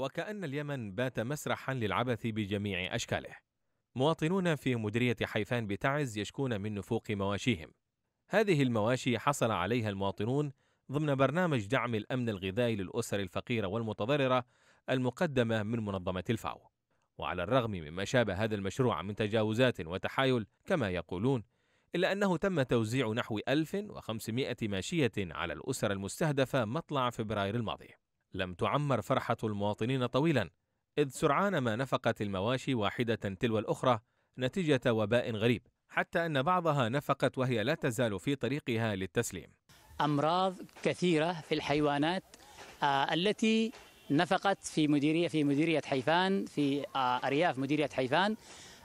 وكأن اليمن بات مسرحا للعبث بجميع أشكاله مواطنون في مديرية حيفان بتعز يشكون من نفوق مواشيهم هذه المواشي حصل عليها المواطنون ضمن برنامج دعم الأمن الغذائي للأسر الفقيرة والمتضررة المقدمة من منظمة الفاو وعلى الرغم مما شابه هذا المشروع من تجاوزات وتحايل كما يقولون إلا أنه تم توزيع نحو 1500 ماشية على الأسر المستهدفة مطلع فبراير الماضي لم تعمر فرحة المواطنين طويلا إذ سرعان ما نفقت المواشي واحدة تلو الأخرى نتيجة وباء غريب حتى أن بعضها نفقت وهي لا تزال في طريقها للتسليم أمراض كثيرة في الحيوانات آه، التي نفقت في مديرية في مديرية حيفان في آه، أرياف مديرية حيفان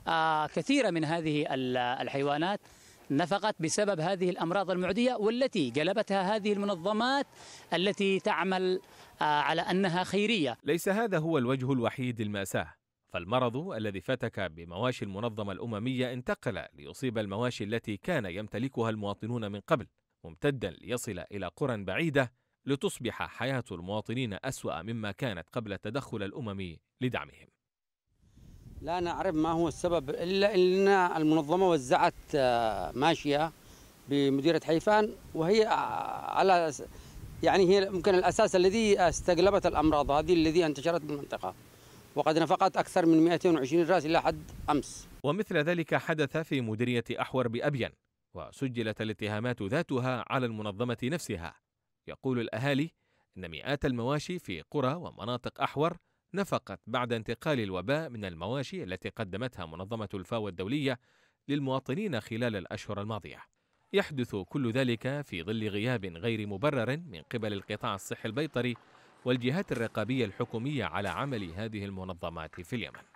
آه، كثيرة من هذه الحيوانات نفقت بسبب هذه الأمراض المعدية والتي جلبتها هذه المنظمات التي تعمل آه، على أنها خيرية ليس هذا هو الوجه الوحيد للمأساة فالمرض الذي فتك بمواشي المنظمة الأممية انتقل ليصيب المواشي التي كان يمتلكها المواطنون من قبل ممتدا ليصل إلى قرى بعيدة لتصبح حياة المواطنين أسوأ مما كانت قبل التدخل الأممي لدعمهم لا نعرف ما هو السبب الا ان المنظمه وزعت آه، ماشيه بمديره حيفان وهي آه، على يعني هي ممكن الاساس الذي استقلبت الامراض هذه الذي انتشرت بالمنطقه وقد نفقت اكثر من 220 راس الى حد امس ومثل ذلك حدث في مديريه احور بابين وسجلت الاتهامات ذاتها على المنظمه نفسها يقول الاهالي ان مئات المواشي في قرى ومناطق احور نفقت بعد انتقال الوباء من المواشي التي قدمتها منظمة الفاو الدولية للمواطنين خلال الأشهر الماضية. يحدث كل ذلك في ظل غياب غير مبرر من قبل القطاع الصحي البيطري والجهات الرقابية الحكومية على عمل هذه المنظمات في اليمن.